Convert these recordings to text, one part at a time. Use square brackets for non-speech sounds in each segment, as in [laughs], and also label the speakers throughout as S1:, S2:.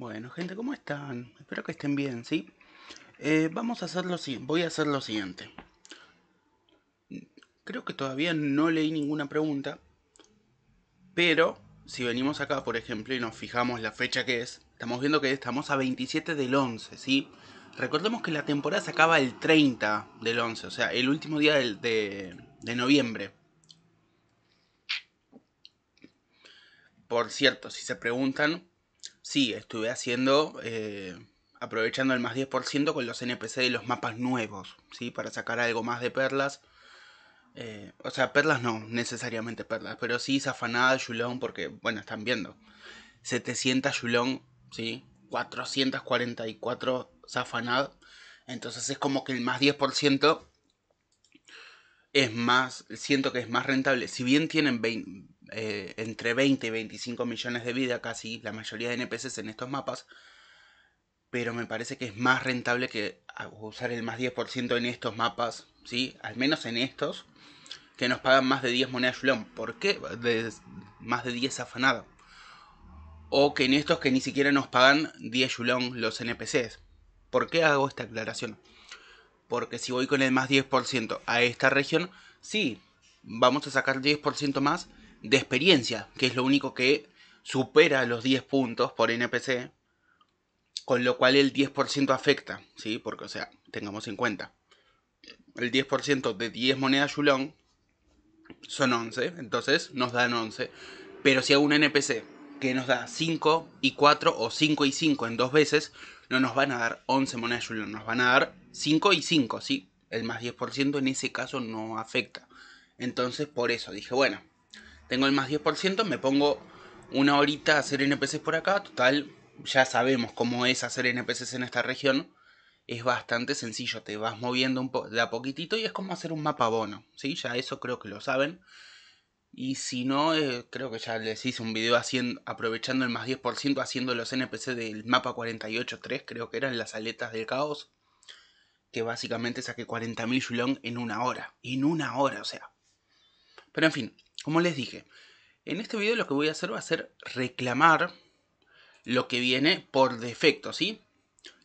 S1: Bueno, gente, ¿cómo están? Espero que estén bien, ¿sí? Eh, vamos a hacer lo siguiente, voy a hacer lo siguiente. Creo que todavía no leí ninguna pregunta, pero si venimos acá, por ejemplo, y nos fijamos la fecha que es, estamos viendo que estamos a 27 del 11, ¿sí? Recordemos que la temporada se acaba el 30 del 11, o sea, el último día de, de noviembre. Por cierto, si se preguntan, Sí, estuve haciendo, eh, aprovechando el más 10% con los NPC y los mapas nuevos, ¿sí? Para sacar algo más de perlas. Eh, o sea, perlas no, necesariamente perlas, pero sí Zafanada, Yulong, porque, bueno, están viendo. 700 Yulon, ¿sí? 444 Zafanad. Entonces es como que el más 10% es más, siento que es más rentable. Si bien tienen 20, eh, entre 20 y 25 millones de vida, casi la mayoría de NPCs en estos mapas. Pero me parece que es más rentable que usar el más 10% en estos mapas, ¿sí? Al menos en estos, que nos pagan más de 10 monedas yulón ¿Por qué? más de 10 afanadas. O que en estos que ni siquiera nos pagan 10 yulón los NPCs. ¿Por qué hago esta aclaración? Porque si voy con el más 10% a esta región, sí, vamos a sacar 10% más, de experiencia, que es lo único que supera los 10 puntos por NPC, con lo cual el 10% afecta, ¿sí? Porque, o sea, tengamos en cuenta, el 10% de 10 monedas Yulong son 11, entonces nos dan 11. Pero si hago un NPC que nos da 5 y 4 o 5 y 5 en dos veces, no nos van a dar 11 monedas Yulong, nos van a dar 5 y 5, ¿sí? El más 10% en ese caso no afecta. Entonces, por eso dije, bueno, tengo el más 10%, me pongo una horita a hacer NPCs por acá. Total, ya sabemos cómo es hacer NPCs en esta región. Es bastante sencillo, te vas moviendo un de a poquitito y es como hacer un mapa bono, ¿sí? Ya eso creo que lo saben. Y si no, eh, creo que ya les hice un video haciendo, aprovechando el más 10%, haciendo los NPC del mapa 48.3, creo que eran las aletas del caos. Que básicamente saqué 40.000 Yulong en una hora. En una hora, o sea. Pero en fin, como les dije, en este video lo que voy a hacer va a ser reclamar lo que viene por defecto, ¿sí?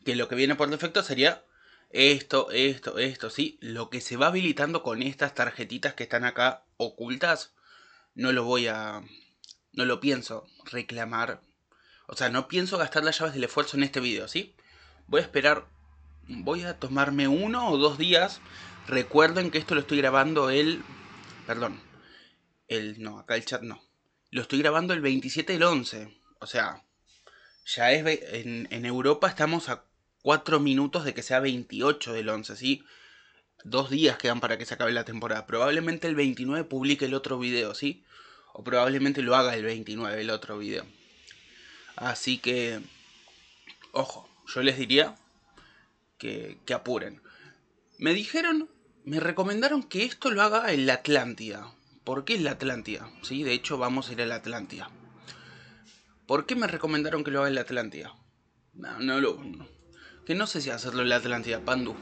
S1: Que lo que viene por defecto sería esto, esto, esto, ¿sí? Lo que se va habilitando con estas tarjetitas que están acá ocultas, no lo voy a... no lo pienso reclamar. O sea, no pienso gastar las llaves del esfuerzo en este video, ¿sí? Voy a esperar, voy a tomarme uno o dos días. Recuerden que esto lo estoy grabando el... Perdón, el, no, acá el chat no. Lo estoy grabando el 27 del 11. O sea, ya es. En, en Europa estamos a 4 minutos de que sea 28 del 11, ¿sí? Dos días quedan para que se acabe la temporada. Probablemente el 29 publique el otro video, ¿sí? O probablemente lo haga el 29, el otro video. Así que. Ojo, yo les diría que, que apuren. Me dijeron, me recomendaron que esto lo haga en la Atlántida. ¿Por qué es la Atlántida? ¿Sí? De hecho, vamos a ir a la Atlántida. ¿Por qué me recomendaron que lo haga en la Atlántida? No, no lo. Que no sé si hacerlo en la Atlántida, Pandu.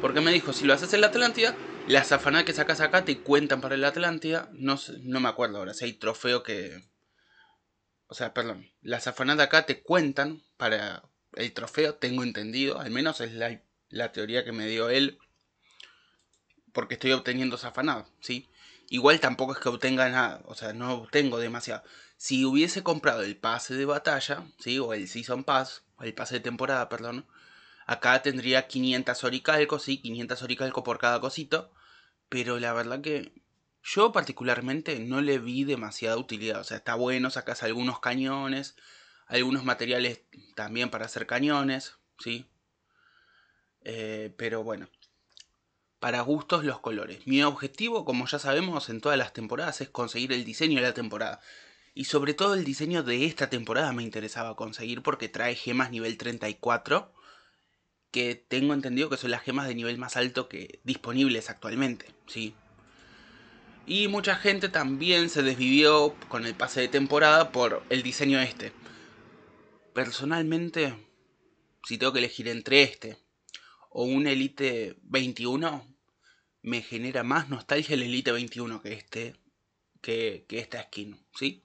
S1: Porque me dijo, si lo haces en la Atlántida, la zafanada que sacas acá te cuentan para la Atlántida. No, no me acuerdo ahora si hay trofeo que. O sea, perdón. La zafanada acá te cuentan para el trofeo, tengo entendido. Al menos es la, la teoría que me dio él. Porque estoy obteniendo zafanada, ¿sí? Igual tampoco es que obtenga nada, o sea, no obtengo demasiado. Si hubiese comprado el pase de batalla, ¿sí? o el Season Pass, o el pase de temporada, perdón, acá tendría 500 oricalcos, sí, 500 oricalcos por cada cosito, pero la verdad que yo particularmente no le vi demasiada utilidad, o sea, está bueno, sacas algunos cañones, algunos materiales también para hacer cañones, ¿sí? Eh, pero bueno, para gustos los colores. Mi objetivo, como ya sabemos, en todas las temporadas es conseguir el diseño de la temporada. Y sobre todo el diseño de esta temporada me interesaba conseguir porque trae gemas nivel 34, que tengo entendido que son las gemas de nivel más alto que disponibles actualmente, ¿sí? Y mucha gente también se desvivió con el pase de temporada por el diseño este. Personalmente, si tengo que elegir entre este o un Elite 21, me genera más nostalgia el Elite 21 que este. Que, esta skin, ¿sí?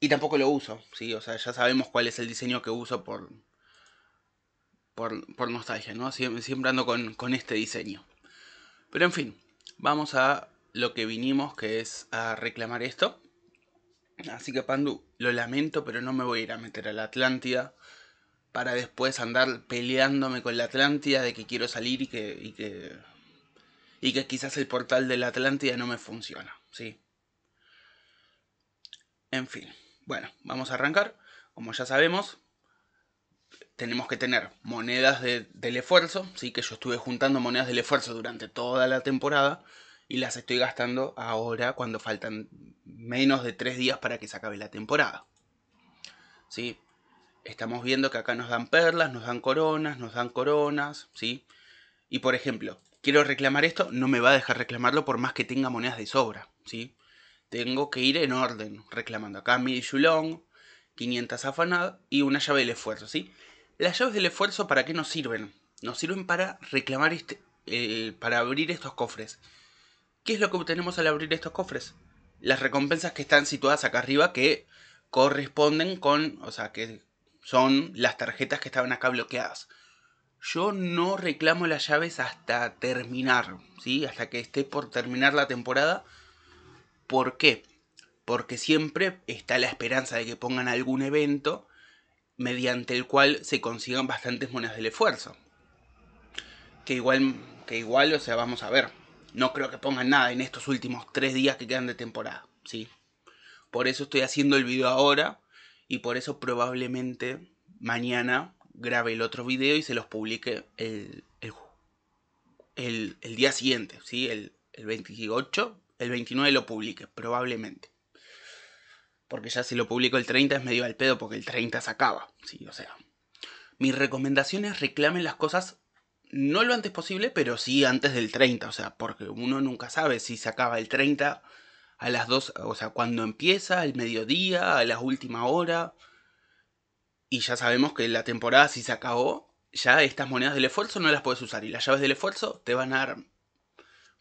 S1: Y tampoco lo uso, ¿sí? O sea, ya sabemos cuál es el diseño que uso por, por, nostalgia, ¿no? siempre ando con, con, este diseño. Pero en fin, vamos a lo que vinimos, que es a reclamar esto. Así que Pandu, lo lamento, pero no me voy a ir a meter a la Atlántida para después andar peleándome con la Atlántida de que quiero salir y que, y que, quizás el portal de la Atlántida no me funciona, ¿sí? En fin, bueno, vamos a arrancar. Como ya sabemos, tenemos que tener monedas del esfuerzo, ¿sí? que yo estuve juntando monedas del esfuerzo durante toda la temporada y las estoy gastando ahora cuando faltan menos de tres días para que se acabe la temporada. ¿Sí? estamos viendo que acá nos dan perlas, nos dan coronas, nos dan coronas, ¿sí? Y por ejemplo, quiero reclamar esto, no me va a dejar reclamarlo por más que tenga monedas de sobra, ¿sí? Tengo que ir en orden reclamando. Acá mil Yulong, 500 afanadas y una llave del esfuerzo, ¿sí? Las llaves del esfuerzo, ¿para qué nos sirven? Nos sirven para reclamar, este, eh, para abrir estos cofres. ¿Qué es lo que obtenemos al abrir estos cofres? Las recompensas que están situadas acá arriba que corresponden con, o sea, que son las tarjetas que estaban acá bloqueadas. Yo no reclamo las llaves hasta terminar, ¿sí? Hasta que esté por terminar la temporada. ¿Por qué? Porque siempre está la esperanza de que pongan algún evento mediante el cual se consigan bastantes monedas del esfuerzo. Que igual, que igual, o sea, vamos a ver. No creo que pongan nada en estos últimos tres días que quedan de temporada, ¿sí? Por eso estoy haciendo el video ahora y por eso probablemente mañana grabe el otro video y se los publique el, el, el, día siguiente, ¿sí? El, el 28, el 29 lo publique, probablemente. Porque ya si lo publico el 30 es medio al pedo porque el 30 se acaba, ¿sí? O sea, mis recomendaciones reclamen las cosas no lo antes posible, pero sí antes del 30, o sea, porque uno nunca sabe si se acaba el 30 a las dos, o sea, cuando empieza, al mediodía, a la última hora. Y ya sabemos que la temporada, si se acabó, ya estas monedas del esfuerzo no las puedes usar. Y las llaves del esfuerzo te van a dar,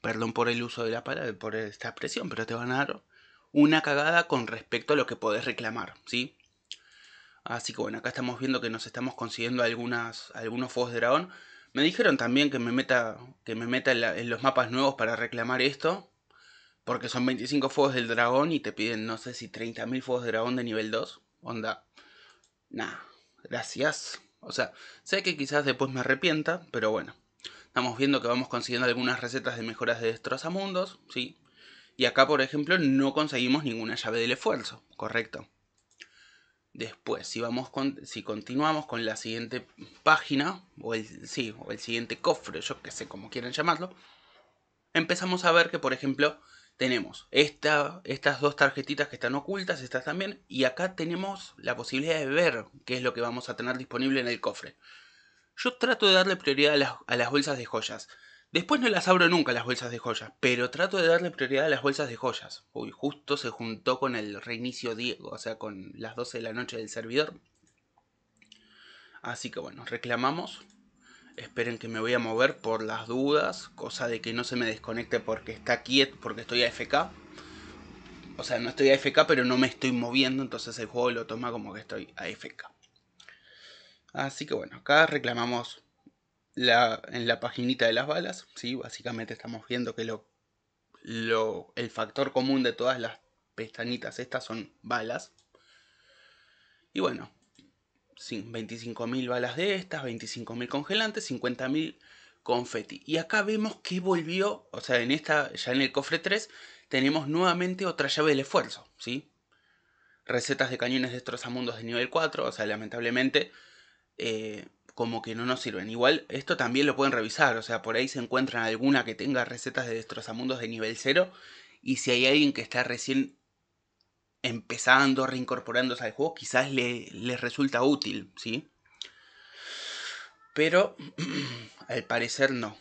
S1: perdón por el uso de la palabra, por esta expresión, pero te van a dar una cagada con respecto a lo que podés reclamar, ¿sí? Así que bueno, acá estamos viendo que nos estamos consiguiendo algunas, algunos fuegos de dragón. Me dijeron también que me meta, que me meta en los mapas nuevos para reclamar esto. Porque son 25 fuegos del dragón y te piden, no sé si 30.000 fuegos de dragón de nivel 2. Onda. Nah, gracias. O sea, sé que quizás después me arrepienta, pero bueno. Estamos viendo que vamos consiguiendo algunas recetas de mejoras de destrozamundos, ¿sí? Y acá, por ejemplo, no conseguimos ninguna llave del esfuerzo, correcto. Después, si, vamos si continuamos con la siguiente página, o el, sí, o el siguiente cofre, yo que sé, cómo quieran llamarlo, empezamos a ver que, por ejemplo, tenemos estas dos tarjetitas que están ocultas, estas también, y acá tenemos la posibilidad de ver qué es lo que vamos a tener disponible en el cofre. Yo trato de darle prioridad a las, a las bolsas de joyas. Después no las abro nunca las bolsas de joyas, pero trato de darle prioridad a las bolsas de joyas. Uy, justo se juntó con el reinicio Diego, o sea, con las 12 de la noche del servidor. Así que bueno, reclamamos esperen que me voy a mover por las dudas, cosa de que no se me desconecte porque está quieto, porque estoy a FK. O sea, no estoy a FK pero no me estoy moviendo, entonces el juego lo toma como que estoy a FK. Así que bueno, acá reclamamos la, en la paginita de las balas, ¿sí? Básicamente estamos viendo que lo, lo, el factor común de todas las pestañitas estas son balas. Y bueno, 25.000 balas de estas, 25.000 congelantes, 50.000 confeti. Y acá vemos que volvió, o sea, en esta, ya en el cofre 3, tenemos nuevamente otra llave del esfuerzo, ¿sí? Recetas de cañones destrozamundos de nivel 4, o sea, lamentablemente, eh, como que no nos sirven. Igual, esto también lo pueden revisar, o sea, por ahí se encuentran alguna que tenga recetas de destrozamundos de nivel 0, y si hay alguien que está recién empezando, reincorporándose al juego, quizás le, les resulta útil, ¿sí? Pero [clears throat] al parecer no.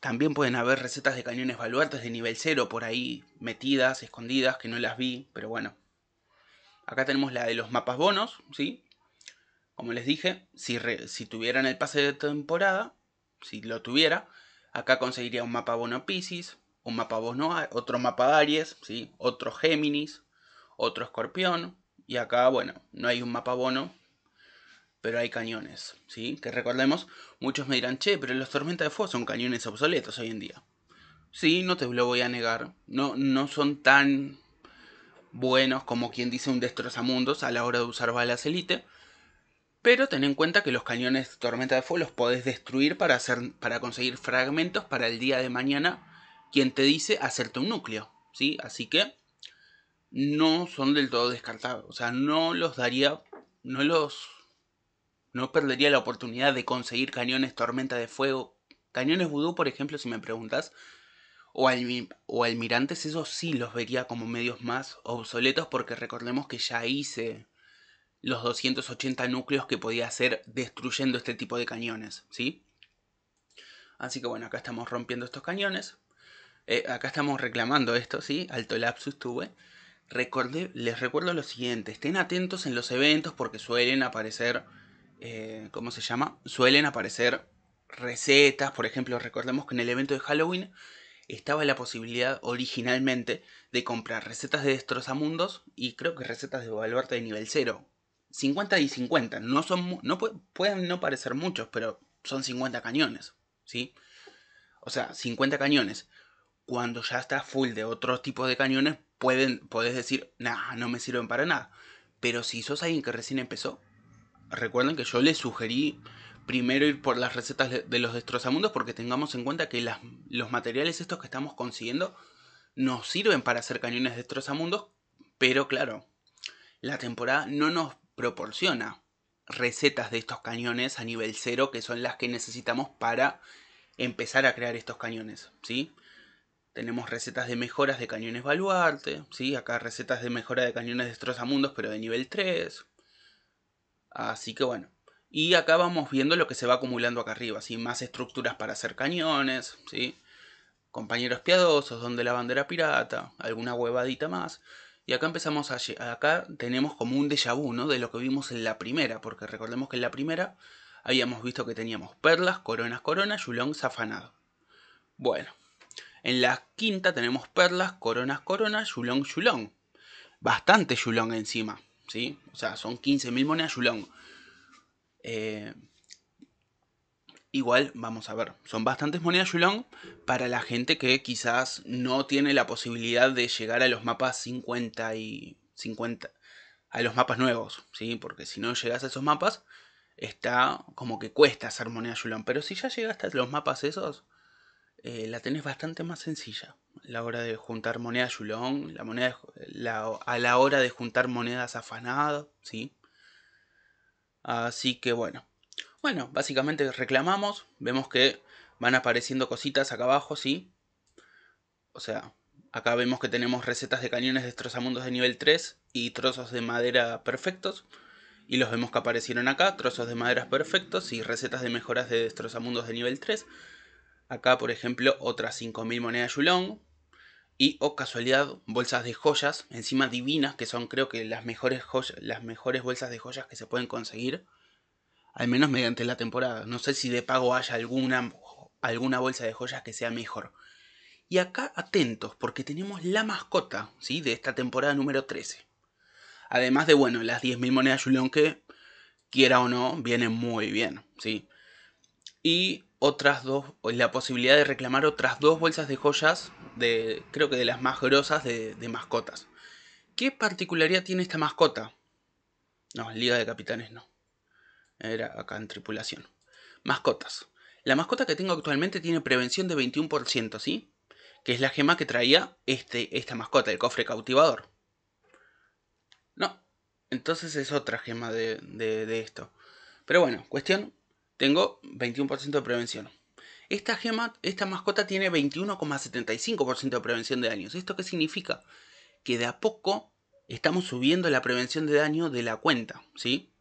S1: También pueden haber recetas de cañones baluartes de nivel 0 por ahí, metidas, escondidas, que no las vi, pero bueno. Acá tenemos la de los mapas bonos, ¿sí? Como les dije, si, tuvieran el pase de temporada, si lo tuviera, acá conseguiría un mapa bono Pisces, un mapa bono, otro mapa Aries, ¿sí? otro Géminis, otro Escorpión. Y acá, bueno, no hay un mapa Bono, pero hay cañones, ¿sí? Que recordemos, muchos me dirán, che, pero los tormentas de fuego son cañones obsoletos hoy en día. Sí, no te lo voy a negar. No, no son tan buenos como quien dice un destrozamundos a la hora de usar balas elite. Pero ten en cuenta que los cañones tormenta de fuego los podés destruir para, hacer, para conseguir fragmentos para el día de mañana quien te dice hacerte un núcleo, ¿sí? Así que no son del todo descartados, o sea, no los daría, no los, no perdería la oportunidad de conseguir cañones tormenta de fuego, cañones vudú, por ejemplo, si me preguntas, o, o almirantes, esos sí los vería como medios más obsoletos porque recordemos que ya hice los 280 núcleos que podía hacer destruyendo este tipo de cañones, ¿sí? Así que bueno, acá estamos rompiendo estos cañones. Eh, acá estamos reclamando esto, ¿sí? Alto lapsus tuve. Recordé, les recuerdo lo siguiente, estén atentos en los eventos porque suelen aparecer, eh, ¿cómo se llama? Suelen aparecer recetas, por ejemplo, recordemos que en el evento de Halloween estaba la posibilidad originalmente de comprar recetas de destrozamundos y creo que recetas de baluarte de nivel 0. 50 y 50, no son no pueden no parecer muchos, pero son 50 cañones, ¿sí? O sea, 50 cañones cuando ya estás full de otros tipos de cañones, pueden, podés decir, nah, no me sirven para nada. Pero si sos alguien que recién empezó, recuerden que yo les sugerí primero ir por las recetas de los destrozamundos porque tengamos en cuenta que los materiales estos que estamos consiguiendo nos sirven para hacer cañones destrozamundos, pero claro, la temporada no nos proporciona recetas de estos cañones a nivel cero que son las que necesitamos para empezar a crear estos cañones, ¿sí? Tenemos recetas de mejoras de cañones baluarte, ¿sí? acá recetas de mejora de cañones destrozamundos, pero de nivel 3. Así que bueno. Y acá vamos viendo lo que se va acumulando acá arriba, ¿sí? más estructuras para hacer cañones, ¿sí? compañeros piadosos, donde la bandera pirata, alguna huevadita más. Y acá empezamos a... Acá tenemos como un déjà vu, ¿no? De lo que vimos en la primera, porque recordemos que en la primera habíamos visto que teníamos perlas, coronas, coronas, yulón, zafanado. Bueno, en la quinta tenemos Perlas, Coronas, Coronas, Yulong, Yulong. Bastante Yulong encima, ¿sí? O sea, son 15.000 monedas Yulong. Eh, igual, vamos a ver, son bastantes monedas Yulong para la gente que quizás no tiene la posibilidad de llegar a los mapas 50 y 50 a los mapas nuevos, ¿sí? Porque si no llegas a esos mapas, está como que cuesta hacer moneda Yulong. Pero si ya llegaste a los mapas esos, eh, la tenés bastante más sencilla. A la hora de juntar monedas Yulong, la moneda, a la hora de juntar monedas afanado, ¿sí? Así que bueno. Bueno, básicamente reclamamos, vemos que van apareciendo cositas acá abajo, ¿sí? O sea, acá vemos que tenemos recetas de cañones destrozamundos de nivel 3 y trozos de madera perfectos. Y los vemos que aparecieron acá, trozos de madera perfectos y recetas de mejoras de destrozamundos de nivel 3. Acá, por ejemplo, otras 5.000 monedas Yulong. Y, oh casualidad, bolsas de joyas, encima divinas, que son creo que las mejores, las mejores bolsas de joyas que se pueden conseguir. Al menos mediante la temporada. No sé si de pago haya alguna, alguna bolsa de joyas que sea mejor. Y acá atentos, porque tenemos la mascota, ¿sí? De esta temporada número 13. Además de, bueno, las 10.000 monedas Yulong que, quiera o no, vienen muy bien, ¿sí? Y otras dos, la posibilidad de reclamar otras dos bolsas de joyas, de, creo que de las más grosas de, mascotas. ¿Qué particularidad tiene esta mascota? No, Liga de Capitanes no. Era acá en tripulación. Mascotas. La mascota que tengo actualmente tiene prevención de 21%, ¿sí? Que es la gema que traía este, esta mascota, el cofre cautivador. No, entonces es otra gema de esto. Pero bueno, cuestión tengo 21% de prevención. Esta gema, esta mascota tiene 21,75% de prevención de daños. ¿Esto qué significa? Que de a poco estamos subiendo la prevención de daño de la cuenta, ¿sí?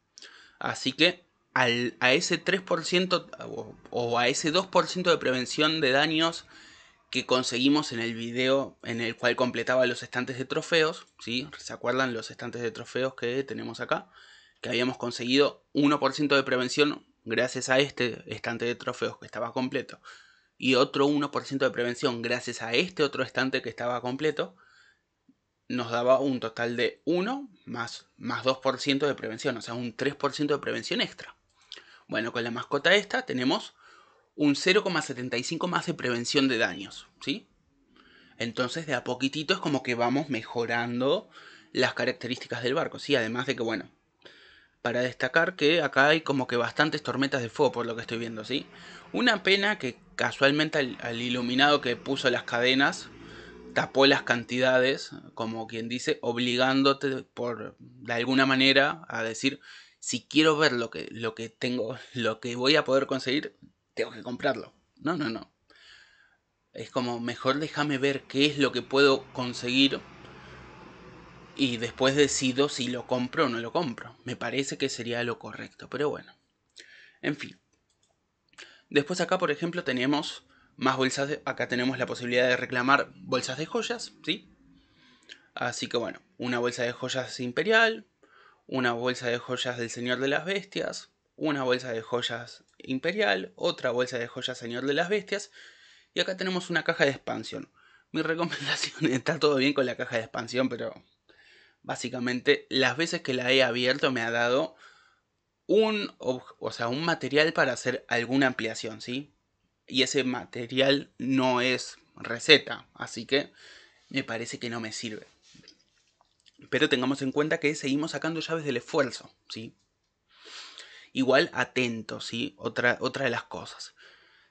S1: Así que a ese 3% o, a ese 2% de prevención de daños que conseguimos en el video en el cual completaba los estantes de trofeos, ¿sí? ¿Se acuerdan los estantes de trofeos que tenemos acá? Que habíamos conseguido 1% de prevención gracias a este estante de trofeos que estaba completo y otro 1% de prevención gracias a este otro estante que estaba completo, nos daba un total de 1 más, más 2% de prevención, o sea, un 3% de prevención extra. Bueno, con la mascota esta tenemos un 0,75 más de prevención de daños, ¿sí? Entonces, de a poquitito es como que vamos mejorando las características del barco, ¿sí? Además de que, bueno, para destacar que acá hay como que bastantes tormentas de fuego por lo que estoy viendo, ¿sí? Una pena que casualmente al, iluminado que puso las cadenas tapó las cantidades, como quien dice, obligándote por de alguna manera a decir, si quiero ver lo que, lo que tengo, lo que voy a poder conseguir, tengo que comprarlo. No, no, no. Es como, mejor déjame ver qué es lo que puedo conseguir y después decido si lo compro o no lo compro. Me parece que sería lo correcto, pero bueno. En fin. Después acá, por ejemplo, tenemos más bolsas. acá tenemos la posibilidad de reclamar bolsas de joyas, ¿sí? Así que bueno, una bolsa de joyas imperial, una bolsa de joyas del Señor de las Bestias, una bolsa de joyas imperial, otra bolsa de joyas Señor de las Bestias. Y acá tenemos una caja de expansión. Mi [laughs] recomendación está todo bien con la caja de expansión, pero Básicamente, las veces que la he abierto me ha dado un, o sea, un material para hacer alguna ampliación, ¿sí? Y ese material no es receta, así que me parece que no me sirve. Pero tengamos en cuenta que seguimos sacando llaves del esfuerzo, ¿sí? Igual atento, ¿sí? Otra, otra de las cosas.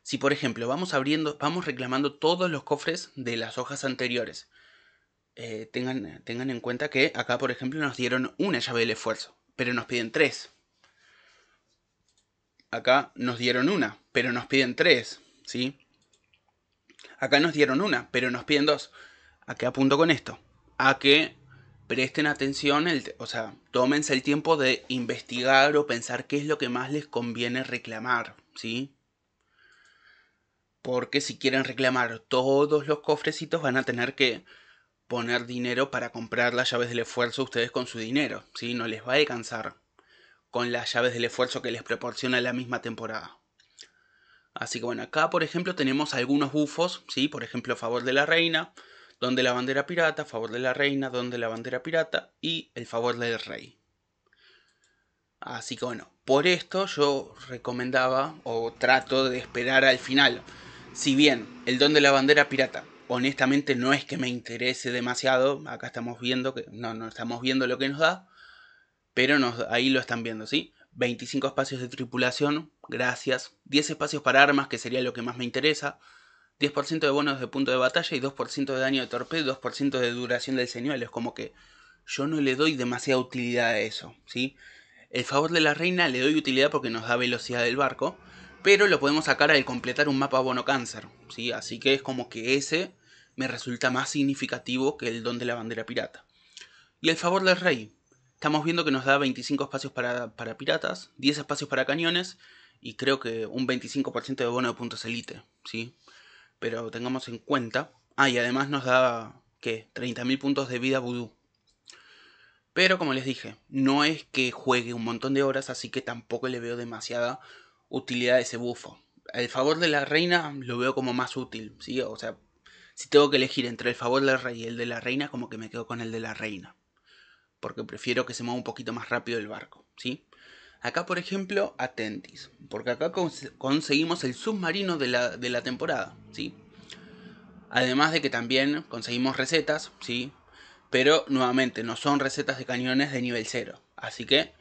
S1: Si por ejemplo vamos abriendo, vamos reclamando todos los cofres de las hojas anteriores eh, tengan, tengan en cuenta que acá, por ejemplo, nos dieron una llave del esfuerzo, pero nos piden tres. Acá nos dieron una, pero nos piden tres, ¿sí? Acá nos dieron una, pero nos piden dos. ¿A qué apunto con esto? A que presten atención, o sea, tómense el tiempo de investigar o pensar qué es lo que más les conviene reclamar, ¿sí? Porque si quieren reclamar todos los cofrecitos van a tener que poner dinero para comprar las llaves del esfuerzo ustedes con su dinero, ¿sí? No les va a alcanzar con las llaves del esfuerzo que les proporciona la misma temporada. Así que bueno, acá por ejemplo tenemos algunos bufos, ¿sí? Por ejemplo, favor de la reina, donde la bandera pirata, favor de la reina, donde la bandera pirata y el favor del rey. Así que bueno, por esto yo recomendaba o trato de esperar al final. Si bien el don de la bandera pirata honestamente no es que me interese demasiado. Acá estamos viendo que no, no estamos viendo lo que nos da, pero ahí lo están viendo, ¿sí? 25 espacios de tripulación, gracias. 10 espacios para armas, que sería lo que más me interesa. 10% de bonos de punto de batalla y 2% de daño de torpedo, 2% de duración del señuelo. Es como que yo no le doy demasiada utilidad a eso, ¿sí? El favor de la reina le doy utilidad porque nos da velocidad del barco, pero lo podemos sacar al completar un mapa bono cáncer, ¿sí? Así que es como que ese me resulta más significativo que el don de la bandera pirata. Y el favor del rey. Estamos viendo que nos da 25 espacios para, piratas, 10 espacios para cañones y creo que un 25% de bono de puntos elite, ¿sí? Pero tengamos en cuenta... Ah, y además nos da, ¿qué? 30.000 puntos de vida vudú. Pero como les dije, no es que juegue un montón de horas, así que tampoco le veo demasiada utilidad a ese bufo. El favor de la reina lo veo como más útil, ¿sí? O sea, si tengo que elegir entre el favor del rey y el de la reina, como que me quedo con el de la reina. Porque prefiero que se mueva un poquito más rápido el barco, ¿sí? Acá, por ejemplo, Atentis. Porque acá conseguimos el submarino de la, temporada, ¿sí? Además de que también conseguimos recetas, ¿sí? Pero nuevamente, no son recetas de cañones de nivel 0. Así que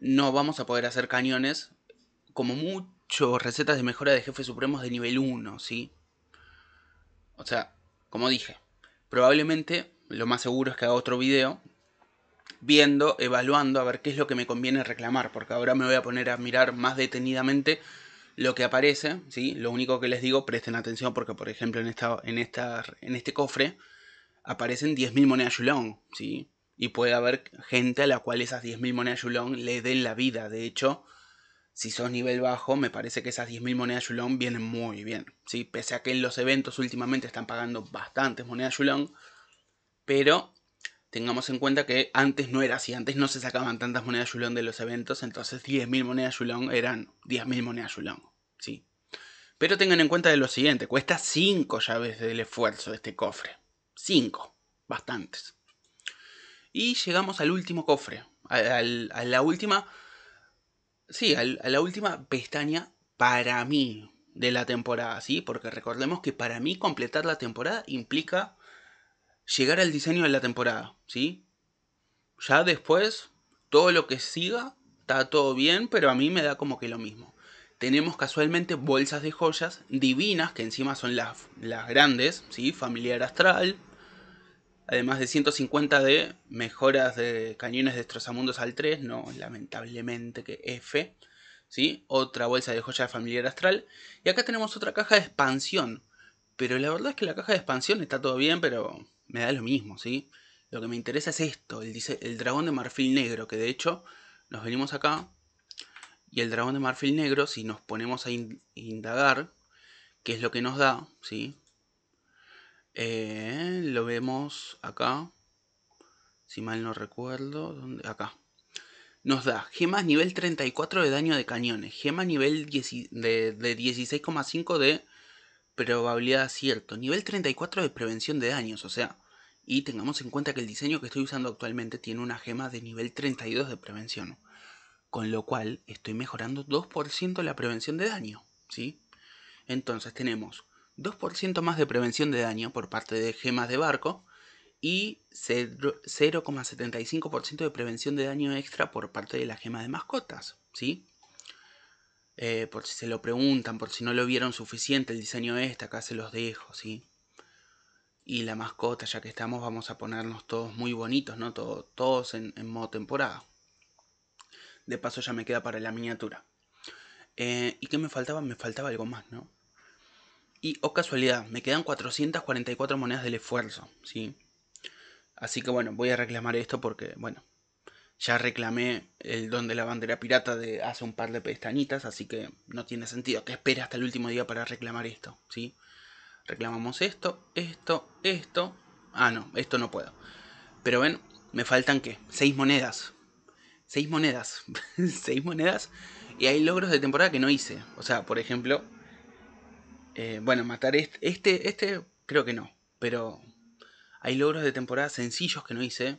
S1: no vamos a poder hacer cañones como mucho recetas de mejora de jefes supremos de nivel 1, ¿sí? O sea, como dije, probablemente lo más seguro es que haga otro video viendo, evaluando a ver qué es lo que me conviene reclamar, porque ahora me voy a poner a mirar más detenidamente lo que aparece, ¿sí? Lo único que les digo, presten atención porque por ejemplo en esta en este cofre aparecen 10.000 monedas Yulong, ¿sí? Y puede haber gente a la cual esas 10.000 monedas Yulong le den la vida, de hecho, si sos nivel bajo, me parece que esas 10.000 monedas Yulong vienen muy bien. ¿sí? Pese a que en los eventos últimamente están pagando bastantes monedas Yulong. Pero tengamos en cuenta que antes no era así. Antes no se sacaban tantas monedas Yulong de los eventos. Entonces 10.000 monedas Yulong eran 10.000 monedas Yulong. ¿sí? Pero tengan en cuenta de lo siguiente. Cuesta 5 llaves del esfuerzo de este cofre. 5. Bastantes. Y llegamos al último cofre. a la última sí, a la última pestaña para mí de la temporada, ¿sí? Porque recordemos que para mí completar la temporada implica llegar al diseño de la temporada, ¿sí? Ya después, todo lo que siga, está todo bien, pero a mí me da como que lo mismo. Tenemos casualmente bolsas de joyas divinas, que encima son las, las grandes, ¿sí? Familiar Astral, además de 150 de mejoras de cañones de destrozamundos al 3, no, lamentablemente que F, ¿sí? Otra bolsa de joya familiar astral. Y acá tenemos otra caja de expansión, pero la verdad es que la caja de expansión está todo bien, pero me da lo mismo, ¿sí? Lo que me interesa es esto, el, el dragón de marfil negro, que de hecho nos venimos acá y el dragón de marfil negro, si nos ponemos a indagar, ¿qué es lo que nos da, ¿sí? Eh, lo vemos acá. Si mal no recuerdo. Acá. Nos da gemas nivel 34 de daño de cañones. Gema nivel de, de 16,5 de probabilidad de acierto. Nivel 34 de prevención de daños. O sea, y tengamos en cuenta que el diseño que estoy usando actualmente tiene una gema de nivel 32 de prevención. Con lo cual estoy mejorando 2% la prevención de daño. ¿sí? Entonces tenemos 2% más de prevención de daño por parte de gemas de barco y 0,75% de prevención de daño extra por parte de las gemas de mascotas, ¿sí? Eh, por si se lo preguntan, por si no lo vieron suficiente el diseño este, acá se los dejo, ¿sí? Y la mascota, ya que estamos, vamos a ponernos todos muy bonitos, ¿no? todos en, modo temporada. De paso ya me queda para la miniatura. Eh, ¿Y qué me faltaba? Me faltaba algo más, ¿no? Y, oh casualidad, me quedan 444 monedas del esfuerzo, ¿sí? Así que bueno, voy a reclamar esto porque, bueno, ya reclamé el don de la bandera pirata de hace un par de pestañitas, así que no tiene sentido que espere hasta el último día para reclamar esto, ¿sí? Reclamamos esto, esto, esto. Ah, no, esto no puedo. Pero ven, me faltan qué? 6 monedas. 6 monedas. 6 [laughs] monedas. Y hay logros de temporada que no hice. O sea, por ejemplo, eh, bueno, matar este, este, creo que no, pero hay logros de temporada sencillos que no hice.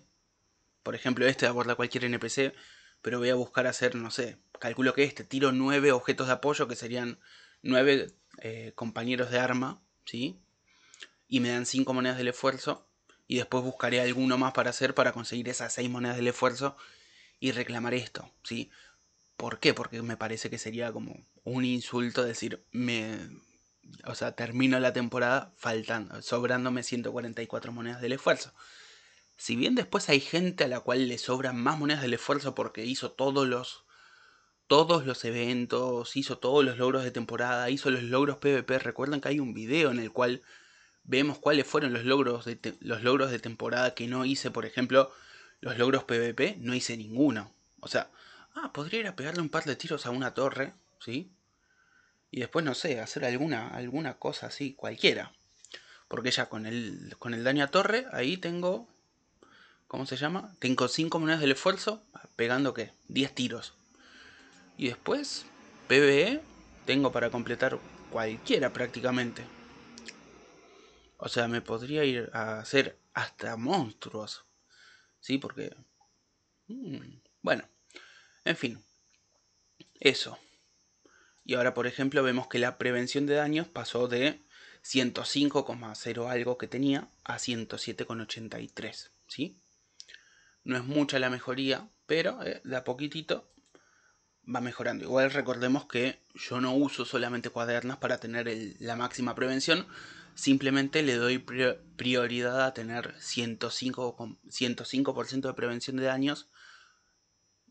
S1: Por ejemplo, este aborda cualquier NPC, pero voy a buscar hacer, no sé, calculo que este, tiro nueve objetos de apoyo, que serían nueve eh, compañeros de arma, ¿sí? Y me dan cinco monedas del esfuerzo, y después buscaré alguno más para hacer para conseguir esas seis monedas del esfuerzo y reclamar esto, ¿sí? ¿Por qué? Porque me parece que sería como un insulto decir, me, o sea, termino la temporada faltando, sobrándome 144 monedas del esfuerzo. Si bien después hay gente a la cual le sobran más monedas del esfuerzo porque hizo todos los todos los eventos, hizo todos los logros de temporada, hizo los logros PvP, recuerden que hay un video en el cual vemos cuáles fueron los logros de los logros de temporada que no hice, por ejemplo, los logros PvP, no hice ninguno. O sea, ah, podría ir a pegarle un par de tiros a una torre, ¿sí? y después, no sé, hacer alguna, alguna cosa así, cualquiera. Porque ya con el, con el daño a torre, ahí tengo, ¿cómo se llama? Tengo 5 monedas del esfuerzo, pegando que 10 tiros. Y después, PBE, tengo para completar cualquiera prácticamente. O sea, me podría ir a hacer hasta monstruos. Sí, porque... Mm, bueno, en fin. Eso. Y ahora, por ejemplo, vemos que la prevención de daños pasó de 105,0 algo que tenía a 107,83, ¿sí? No es mucha la mejoría, pero eh, de a poquitito va mejorando. Igual recordemos que yo no uso solamente cuadernas para tener la máxima prevención, simplemente le doy prioridad a tener 105%, 105 de prevención de daños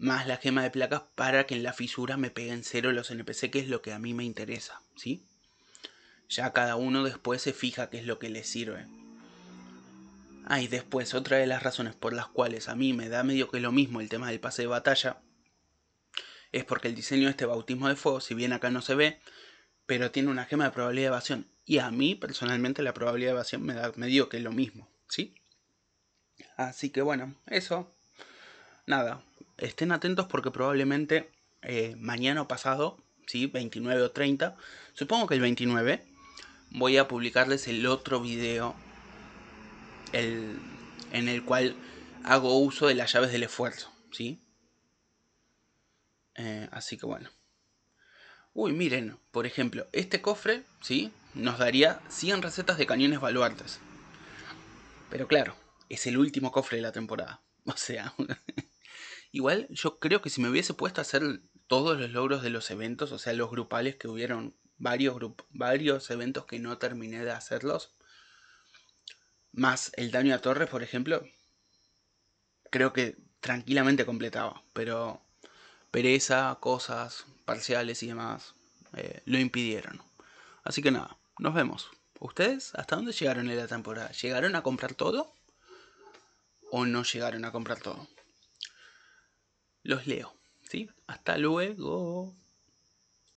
S1: más la gema de placas para que en la fisura me peguen cero los NPC, que es lo que a mí me interesa, ¿sí? Ya cada uno después se fija qué es lo que le sirve. Ah, después, otra de las razones por las cuales a mí me da medio que lo mismo el tema del pase de batalla, es porque el diseño de este bautismo de fuego, si bien acá no se ve, pero tiene una gema de probabilidad de evasión. Y a mí, personalmente, la probabilidad de evasión me da medio que lo mismo, ¿sí? Así que bueno, eso. Nada, estén atentos porque probablemente eh, mañana o pasado, ¿sí? 29 o 30, supongo que el 29, voy a publicarles el otro video en el cual hago uso de las llaves del esfuerzo, ¿sí? Eh, así que bueno. Uy, miren, por ejemplo, este cofre, ¿sí? Nos daría 100 recetas de cañones baluartes. Pero claro, es el último cofre de la temporada. [laughs] O sea, Igual yo creo que si me hubiese puesto a hacer todos los logros de los eventos, o sea, los grupales que hubieron varios, varios eventos que no terminé de hacerlos, más el daño a torres, por ejemplo, creo que tranquilamente completaba, pero pereza, cosas parciales y demás eh, lo impidieron. Así que nada, nos vemos. ¿Ustedes hasta dónde llegaron en la temporada? ¿Llegaron a comprar todo? ¿O no llegaron a comprar todo? los leo. ¿sí? Hasta luego.